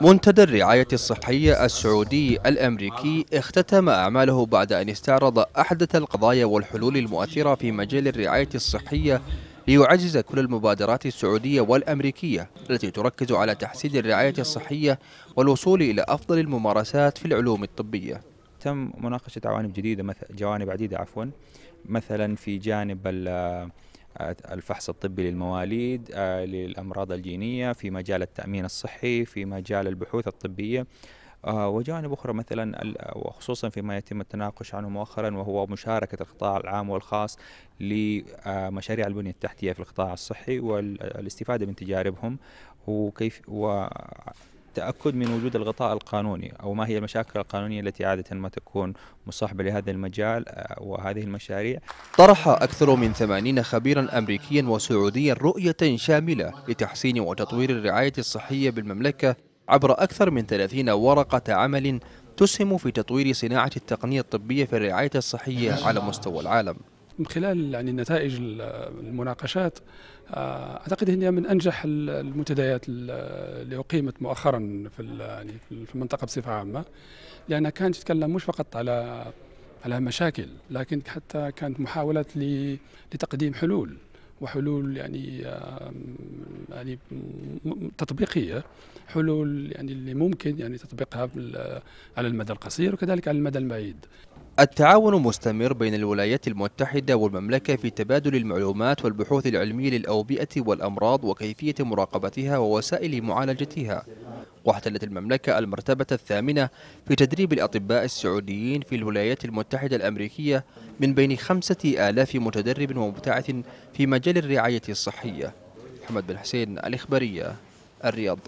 منتدى الرعاية الصحية السعودي الأمريكي اختتم أعماله بعد أن استعرض أحدث القضايا والحلول المؤثرة في مجال الرعاية الصحية ليعزز كل المبادرات السعودية والأمريكية التي تركز على تحسين الرعاية الصحية والوصول إلى أفضل الممارسات في العلوم الطبية تم مناقشة عوانب جديدة مثل جوانب عديدة عفوا مثلا في جانب آه، الفحص الطبي للمواليد آه، للأمراض الجينية في مجال التأمين الصحي في مجال البحوث الطبية آه، وجوانب أخرى مثلا وخصوصا فيما يتم التناقش عنه مؤخرا وهو مشاركة القطاع العام والخاص لمشاريع البنية التحتية في القطاع الصحي والاستفادة من تجاربهم وكيف و التأكد من وجود الغطاء القانوني أو ما هي المشاكل القانونية التي عادة ما تكون مصاحبة لهذا المجال آه، وهذه المشاريع طرح أكثر من 80 خبيرا أمريكيا وسعوديا رؤية شاملة لتحسين وتطوير الرعاية الصحية بالمملكة عبر أكثر من 30 ورقة عمل تسهم في تطوير صناعة التقنية الطبية في الرعاية الصحية على مستوى العالم من خلال يعني نتائج المناقشات آه، اعتقد هي من انجح المنتديات اللي اقيمت مؤخرا في يعني في المنطقه بصفه عامه لانها كانت تتكلم مش فقط على على مشاكل لكن حتى كانت محاولات لتقديم حلول وحلول يعني يعني تطبيقيه حلول يعني اللي ممكن يعني تطبيقها على المدى القصير وكذلك على المدى البعيد التعاون مستمر بين الولايات المتحدة والمملكة في تبادل المعلومات والبحوث العلمية للأوبئة والأمراض وكيفية مراقبتها ووسائل معالجتها واحتلت المملكة المرتبة الثامنة في تدريب الأطباء السعوديين في الولايات المتحدة الأمريكية من بين خمسة آلاف متدرب ومبتعث في مجال الرعاية الصحية محمد بن حسين الإخبارية الرياض